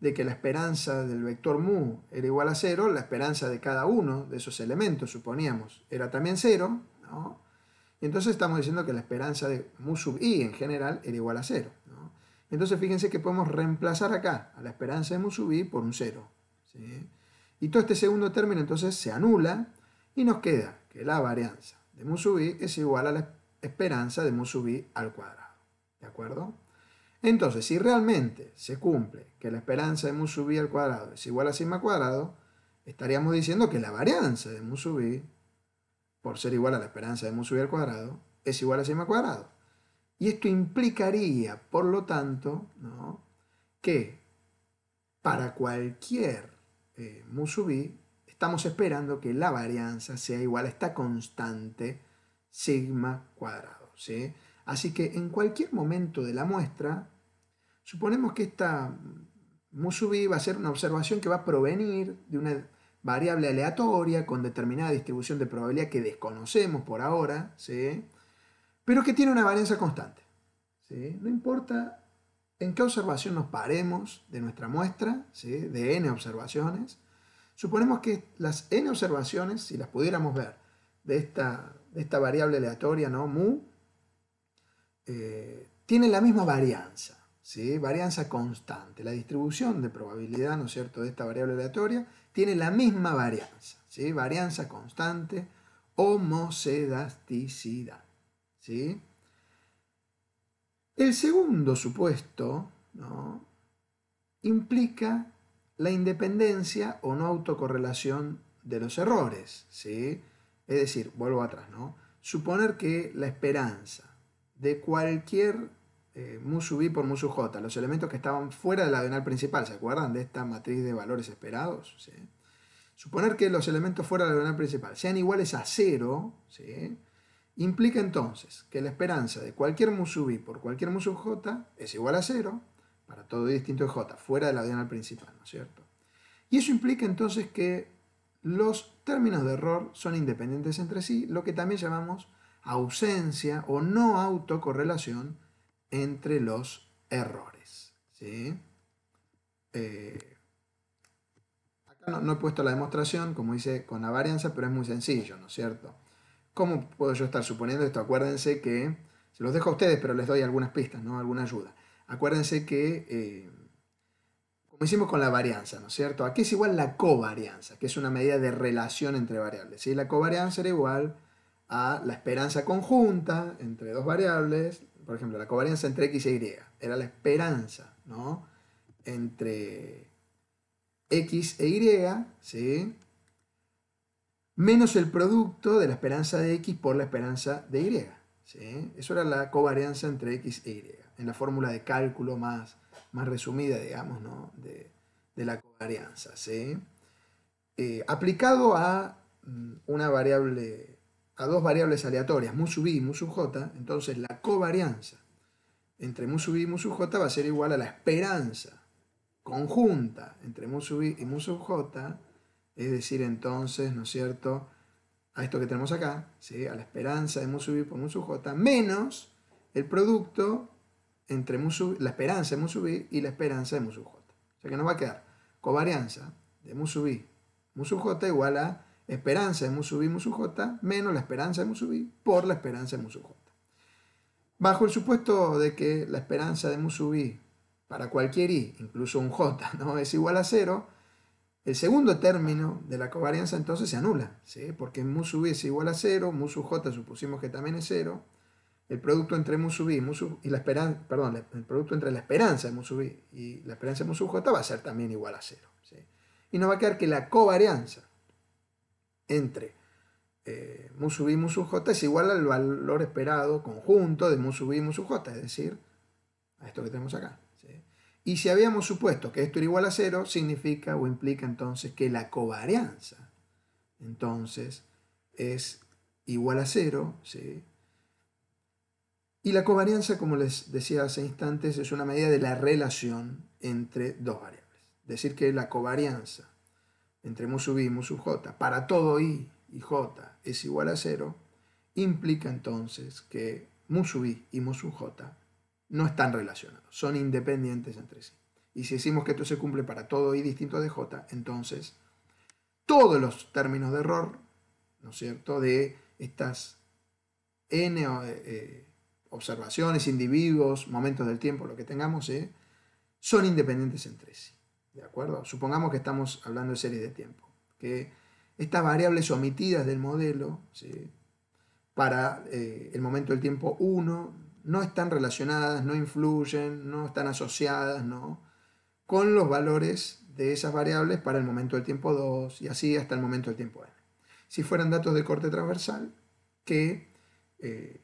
[SPEAKER 1] de que la esperanza del vector mu era igual a cero, la esperanza de cada uno de esos elementos, suponíamos, era también cero, entonces estamos diciendo que la esperanza de mu sub i en general era igual a cero. Entonces fíjense que podemos reemplazar acá a la esperanza de mu i por un cero. ¿sí? Y todo este segundo término entonces se anula y nos queda que la varianza de mu i es igual a la esperanza de mu i al cuadrado. ¿De acuerdo? Entonces, si realmente se cumple que la esperanza de mu i al cuadrado es igual a sigma cuadrado, estaríamos diciendo que la varianza de mu i por ser igual a la esperanza de mu i al cuadrado, es igual a sigma cuadrado. Y esto implicaría, por lo tanto, que para cualquier eh, Musubi estamos esperando que la varianza sea igual a esta constante sigma cuadrado. ¿sí? Así que en cualquier momento de la muestra, suponemos que esta musubi va a ser una observación que va a provenir de una variable aleatoria con determinada distribución de probabilidad que desconocemos por ahora, ¿sí? pero que tiene una varianza constante. ¿sí? No importa en qué observación nos paremos de nuestra muestra, ¿sí? de n observaciones, suponemos que las n observaciones, si las pudiéramos ver, de esta, esta variable aleatoria, ¿no? mu, eh, tienen la misma varianza, ¿sí? varianza constante. La distribución de probabilidad, ¿no es cierto?, de esta variable aleatoria tiene la misma varianza, ¿sí? varianza constante, homocedasticidad. El segundo supuesto implica la independencia o no autocorrelación de los errores. ¿sí? Es decir, vuelvo atrás, ¿no? suponer que la esperanza de cualquier eh, musu i por sub j, los elementos que estaban fuera de la diagonal principal, ¿se acuerdan de esta matriz de valores esperados? Suponer que los elementos fuera de la diagonal principal sean iguales a cero, ¿sí? Implica entonces que la esperanza de cualquier mu sub i por cualquier mu j es igual a cero para todo distinto de j fuera de la diagonal principal, ¿no es cierto? Y eso implica entonces que los términos de error son independientes entre sí, lo que también llamamos ausencia o no autocorrelación entre los errores. ¿sí? Eh, acá no, he puesto la demostración, como dice, con la varianza, pero es muy sencillo, ¿no es cierto? ¿Cómo puedo yo estar suponiendo esto? Acuérdense que, se los dejo a ustedes, pero les doy algunas pistas, ¿no? Alguna ayuda. Acuérdense que, eh, como hicimos con la varianza, ¿no es cierto? Aquí es igual la covarianza, que es una medida de relación entre variables. La covarianza era igual a la esperanza conjunta entre dos variables, por ejemplo, la covarianza entre x e y, era la esperanza, ¿no? Entre x e y, ¿sí? menos el producto de la esperanza de X por la esperanza de Y. Eso era la covarianza entre X e Y, en la fórmula de cálculo más, más resumida, digamos, de, la covarianza. Eh, aplicado a mm, una variable, a dos variables aleatorias, mu sub i y mu sub j, entonces la covarianza entre mu sub i y mu sub j va a ser igual a la esperanza conjunta entre mu sub i y mu sub j es decir, entonces, ¿no es cierto? A esto que tenemos acá, ¿sí? a la esperanza de mu por mu sub j, menos el producto entre la esperanza de mu sub y la esperanza de mu j. O sea que nos va a quedar covarianza de mu sub mu j igual a esperanza de mu sub mu j, menos la esperanza de mu sub i por la esperanza de mu Bajo el supuesto de que la esperanza de mu sub para cualquier i, incluso un j, ¿no? es igual a cero, el segundo término de la covarianza entonces se anula, ¿sí? porque mu sub i es igual a 0, mu sub j supusimos que también es 0, el producto entre mu sub i, y la esperanza, perdón, el producto entre la esperanza de mu sub i y la esperanza de mu sub j va a ser también igual a 0. Y nos va a quedar que la covarianza entre mu sub i mu sub j es igual al valor esperado conjunto de mu sub i mu sub j, es decir, a esto que tenemos acá. Y si habíamos supuesto que esto era igual a cero, significa o implica entonces que la covarianza, entonces, es igual a cero, ¿sí? Y la covarianza, como les decía hace instantes, es una medida de la relación entre dos variables. Decir que la covarianza entre mu sub i y mu sub j para todo i y j es igual a cero, implica entonces que mu sub i y mu sub j no están relacionados, son independientes entre sí. Y si decimos que esto se cumple para todo y distinto de j, entonces todos los términos de error, ¿no es cierto?, de estas n eh, eh, observaciones, individuos, momentos del tiempo, lo que tengamos, eh, son independientes entre sí. ¿De acuerdo? Supongamos que estamos hablando de series de tiempo, que estas variables omitidas del modelo, para el momento del tiempo 1, no están relacionadas, no influyen, no están asociadas, Con los valores de esas variables para el momento del tiempo 2 y así hasta el momento del tiempo n. Si fueran datos de corte transversal, que eh,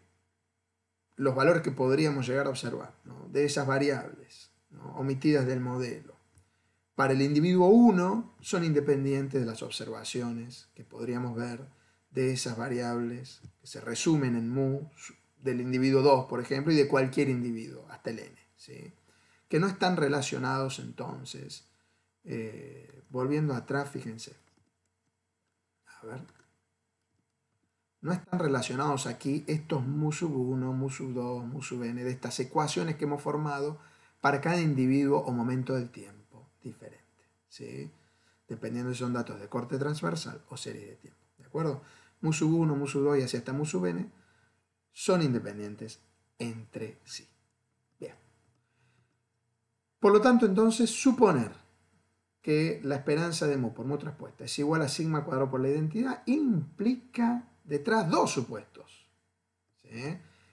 [SPEAKER 1] los valores que podríamos llegar a observar de esas variables omitidas del modelo para el individuo 1 son independientes de las observaciones que podríamos ver de esas variables que se resumen en mu del individuo 2, por ejemplo, y de cualquier individuo, hasta el n, ¿sí? que no están relacionados entonces. Eh, volviendo atrás, fíjense. A ver. No están relacionados aquí estos mu sub 1, mu 2, mu n, de estas ecuaciones que hemos formado para cada individuo o momento del tiempo diferente. ¿sí? Dependiendo si son datos de corte transversal o serie de tiempo. ¿De acuerdo? Mu sub 1, mu 2 y así hasta mu n son independientes entre sí. Bien. Por lo tanto, entonces, suponer que la esperanza de mu por mu traspuesta es igual a sigma cuadrado por la identidad implica detrás dos supuestos.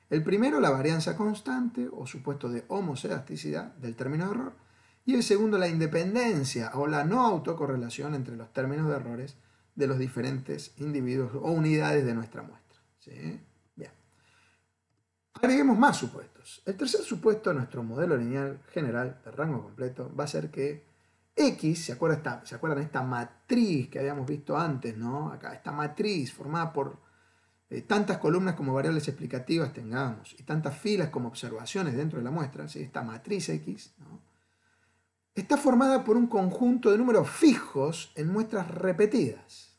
[SPEAKER 1] El primero, la varianza constante o supuesto de homocedasticidad del término de error. Y el segundo, la independencia o la no autocorrelación entre los términos de errores de los diferentes individuos o unidades de nuestra muestra. ¿sí? Agreguemos más supuestos. El tercer supuesto de nuestro modelo lineal general de rango completo va a ser que X, ¿se, acuerda esta, ¿se acuerdan esta matriz que habíamos visto antes, no? Acá, esta matriz formada por eh, tantas columnas como variables explicativas tengamos y tantas filas como observaciones dentro de la muestra, ¿sí? esta matriz X, está formada por un conjunto de números fijos en muestras repetidas.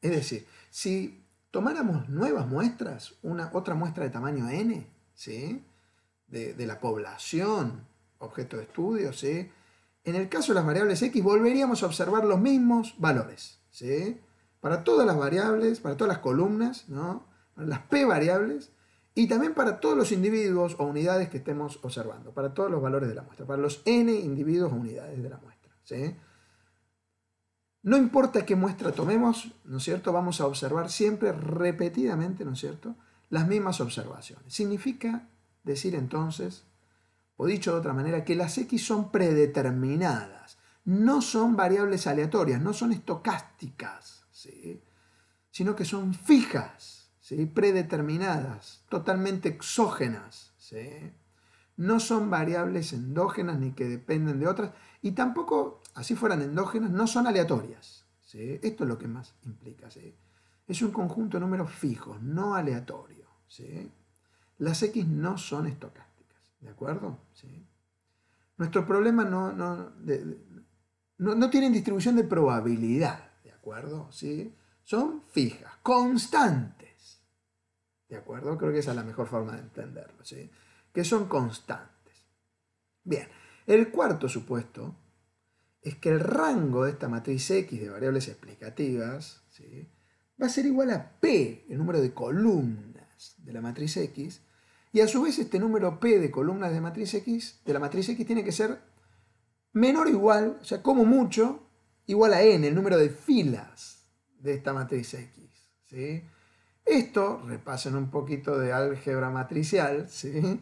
[SPEAKER 1] Es decir, si tomáramos nuevas muestras, una, otra muestra de tamaño n, de, la población objeto de estudio, en el caso de las variables x volveríamos a observar los mismos valores. Para todas las variables, para todas las columnas, ¿no? para las p variables, y también para todos los individuos o unidades que estemos observando, para todos los valores de la muestra, para los n individuos o unidades de la muestra. ¿sí? No importa qué muestra tomemos, ¿no es cierto? Vamos a observar siempre repetidamente, ¿no es cierto? Las mismas observaciones. Significa decir entonces, o dicho de otra manera, que las X son predeterminadas, no son variables aleatorias, no son estocásticas, ¿sí? sino que son fijas, ¿sí? predeterminadas, totalmente exógenas. ¿sí? No son variables endógenas ni que dependen de otras, y tampoco así fueran endógenas, no son aleatorias. ¿sí? Esto es lo que más implica. ¿sí? Es un conjunto de números fijos, no aleatorio. ¿sí? Las X no son estocásticas, ¿de acuerdo? Nuestro problema no, no, no, no, tienen distribución de probabilidad, ¿de acuerdo? Son fijas, constantes. ¿De acuerdo? Creo que esa es la mejor forma de entenderlo. Que son constantes. Bien, el cuarto supuesto es que el rango de esta matriz X de variables explicativas va a ser igual a P, el número de columnas de la matriz X, y a su vez este número P de columnas de matriz X, de la matriz X tiene que ser menor o igual, o sea, como mucho, igual a N, el número de filas de esta matriz X. ¿sí? Esto, repasen un poquito de álgebra matricial, ¿sí?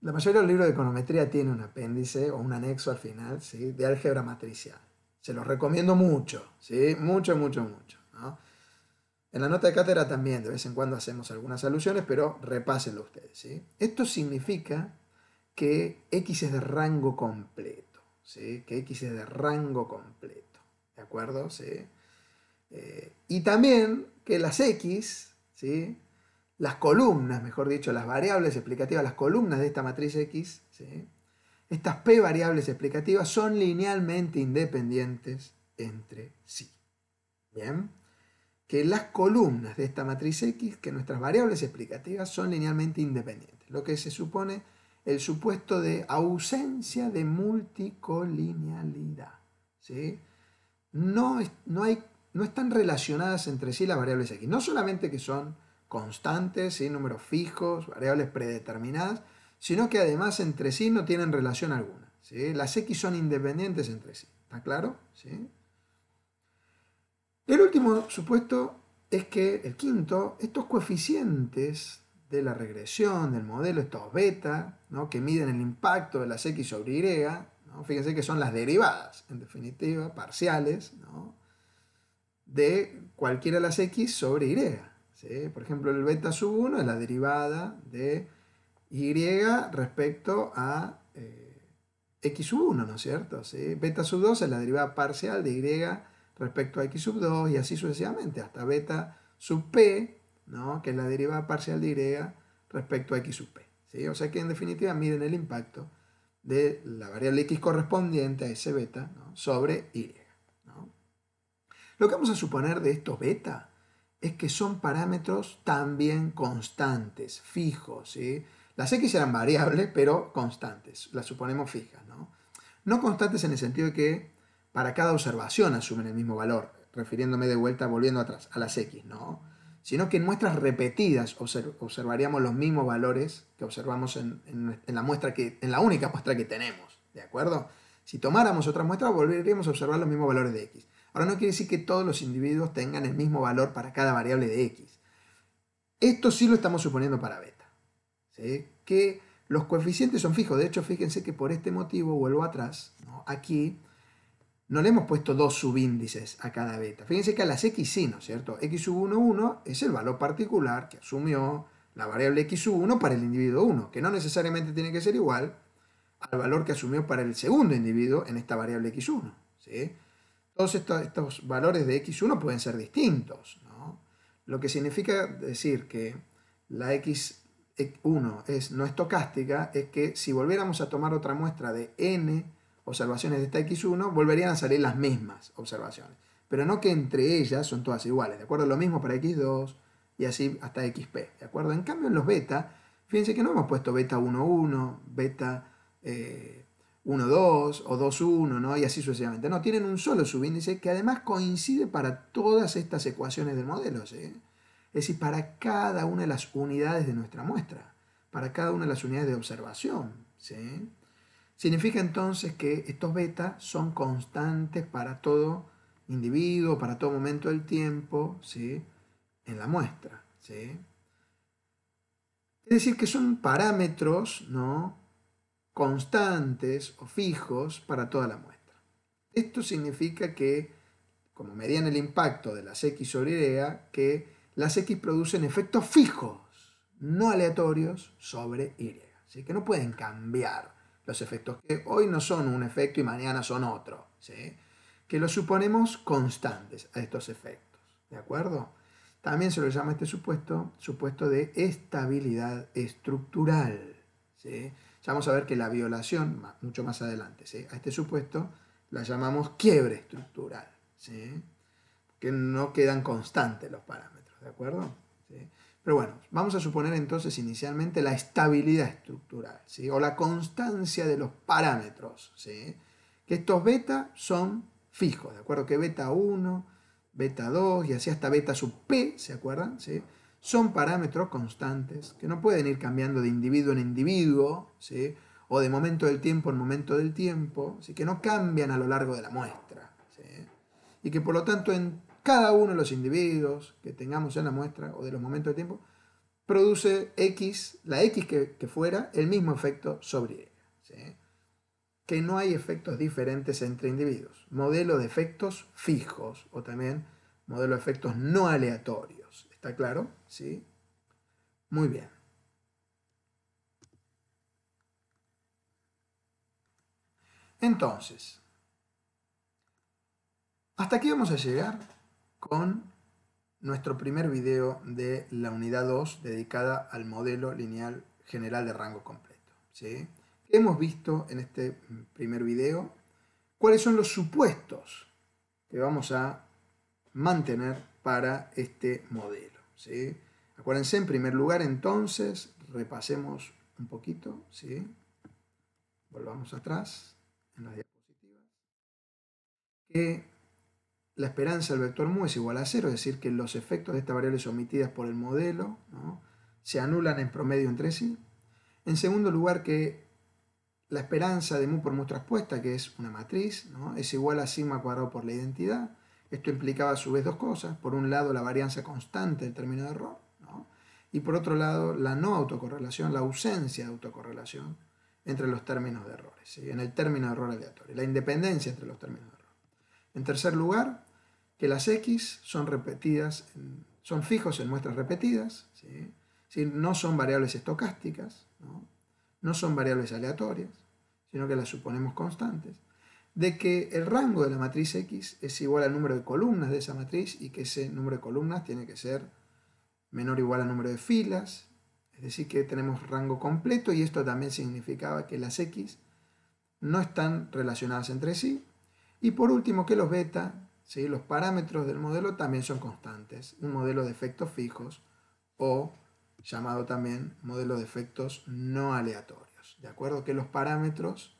[SPEAKER 1] La mayoría de los libros de econometría tiene un apéndice o un anexo al final, De álgebra matricial. Se los recomiendo mucho, ¿sí? Mucho, mucho, mucho, En la nota de cátedra también de vez en cuando hacemos algunas alusiones, pero repásenlo ustedes, ¿sí? Esto significa que X es de rango completo, ¿sí? Que X es de rango completo, ¿de acuerdo? ¿Sí? Eh, y también que las X, ¿sí? las columnas, mejor dicho, las variables explicativas, las columnas de esta matriz X, estas P variables explicativas son linealmente independientes entre sí. Bien, que las columnas de esta matriz X, que nuestras variables explicativas son linealmente independientes, lo que se supone el supuesto de ausencia de multicolinealidad. ¿sí? No, no, hay, no están relacionadas entre sí las variables X, no solamente que son constantes, números fijos, variables predeterminadas, sino que además entre sí no tienen relación alguna. Las X son independientes entre sí, ¿está claro? El último supuesto es que, el quinto, estos coeficientes de la regresión, del modelo, estos beta, que miden el impacto de las X sobre Y, fíjense que son las derivadas, en definitiva, parciales, de cualquiera de las X sobre Y. Por ejemplo, el beta sub 1 es la derivada de y respecto a eh, x sub 1, ¿no es cierto? Beta sub 2 es la derivada parcial de y respecto a x sub 2 y así sucesivamente, hasta beta sub p, que es la derivada parcial de y respecto a x sub p. O sea que en definitiva miden el impacto de la variable x correspondiente a ese beta sobre y. Lo que vamos a suponer de estos beta es que son parámetros también constantes, fijos. ¿sí? Las x eran variables, pero constantes, las suponemos fijas. ¿no? no constantes en el sentido de que para cada observación asumen el mismo valor, refiriéndome de vuelta, volviendo atrás, a las x, ¿no? sino que en muestras repetidas observaríamos los mismos valores que observamos en, la, muestra que, en la única muestra que tenemos. ¿De acuerdo? Si tomáramos otra muestra, volveríamos a observar los mismos valores de x. Ahora no quiere decir que todos los individuos tengan el mismo valor para cada variable de x. Esto sí lo estamos suponiendo para beta. Que los coeficientes son fijos. De hecho, fíjense que por este motivo, vuelvo atrás, aquí no le hemos puesto dos subíndices a cada beta. Fíjense que a las x sí, ¿no es cierto? x sub 1, 1 es el valor particular que asumió la variable x sub 1 para el individuo 1, que no necesariamente tiene que ser igual al valor que asumió para el segundo individuo en esta variable x1. ¿sí? todos estos, valores de x1 pueden ser distintos, Lo que significa decir que la x1 e, es no estocástica es que si volviéramos a tomar otra muestra de n observaciones de esta x1, volverían a salir las mismas observaciones. Pero no que entre ellas son todas iguales, ¿de acuerdo? Lo mismo para x2 y así hasta xp, ¿de acuerdo? En cambio en los beta, fíjense que no hemos puesto beta 1, 1, beta... Eh, 1-2 o 2-1, ¿no? Y así sucesivamente. No, tienen un solo subíndice que además coincide para todas estas ecuaciones del modelo, ¿sí? ¿eh? Es decir, para cada una de las unidades de nuestra muestra, para cada una de las unidades de observación, ¿sí? Significa entonces que estos betas son constantes para todo individuo, para todo momento del tiempo, ¿sí? En la muestra, ¿sí? Es decir, que son parámetros, ¿no? constantes o fijos para toda la muestra. Esto significa que, como medían el impacto de las X sobre Y, que las X producen efectos fijos, no aleatorios, sobre Y. Así que no pueden cambiar los efectos que hoy no son un efecto y mañana son otro. Que los suponemos constantes a estos efectos. ¿De acuerdo? También se lo llama este supuesto, supuesto de estabilidad estructural. ¿sí? vamos a ver que la violación, mucho más adelante, a este supuesto la llamamos quiebre estructural, que no quedan constantes los parámetros, ¿de acuerdo? Pero bueno, vamos a suponer entonces inicialmente la estabilidad estructural, o la constancia de los parámetros, que estos beta son fijos, ¿de acuerdo? Que beta 1, beta 2 y así hasta beta sub p, ¿se acuerdan? son parámetros constantes que no pueden ir cambiando de individuo en individuo, ¿sí? o de momento del tiempo en momento del tiempo, ¿sí? que no cambian a lo largo de la muestra. Y que por lo tanto en cada uno de los individuos que tengamos en la muestra o de los momentos del tiempo, produce X, la X que, fuera, el mismo efecto sobre ella. Que no hay efectos diferentes entre individuos. Modelo de efectos fijos o también modelo de efectos no aleatorios. ¿Está claro? ¿sí? Muy bien. Entonces, hasta aquí vamos a llegar con nuestro primer video de la unidad 2 dedicada al modelo lineal general de rango completo. ¿sí? Hemos visto en este primer video cuáles son los supuestos que vamos a mantener para este modelo. Acuérdense, en primer lugar, entonces, repasemos un poquito, ¿sí? Volvamos atrás en las diapositivas. Que la esperanza del vector mu es igual a cero, es decir, que los efectos de estas variables omitidas por el modelo se anulan en promedio entre sí. En segundo lugar, que la esperanza de mu por mu traspuesta, que es una matriz, ¿no? es igual a sigma cuadrado por la identidad. Esto implicaba a su vez dos cosas. Por un lado, la varianza constante del término de error. Y por otro lado, la no autocorrelación, la ausencia de autocorrelación entre los términos de errores, en el término de error aleatorio, la independencia entre los términos de error. En tercer lugar, que las x son repetidas, son fijos en muestras repetidas, no son variables estocásticas, no son variables aleatorias, sino que las suponemos constantes de que el rango de la matriz X es igual al número de columnas de esa matriz y que ese número de columnas tiene que ser menor o igual al número de filas, es decir que tenemos rango completo y esto también significaba que las X no están relacionadas entre sí. Y por último que los beta, ¿sí? los parámetros del modelo también son constantes, un modelo de efectos fijos o llamado también modelo de efectos no aleatorios, de acuerdo que los parámetros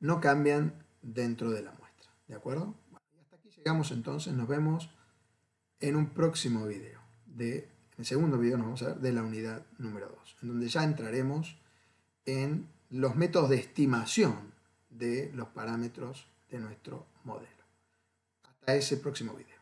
[SPEAKER 1] no cambian dentro de la muestra. ¿De acuerdo? y hasta aquí llegamos entonces. Nos vemos en un próximo video. De, en el segundo video nos vamos a ver de la unidad número 2, en donde ya entraremos en los métodos de estimación de los parámetros de nuestro modelo. Hasta ese próximo video.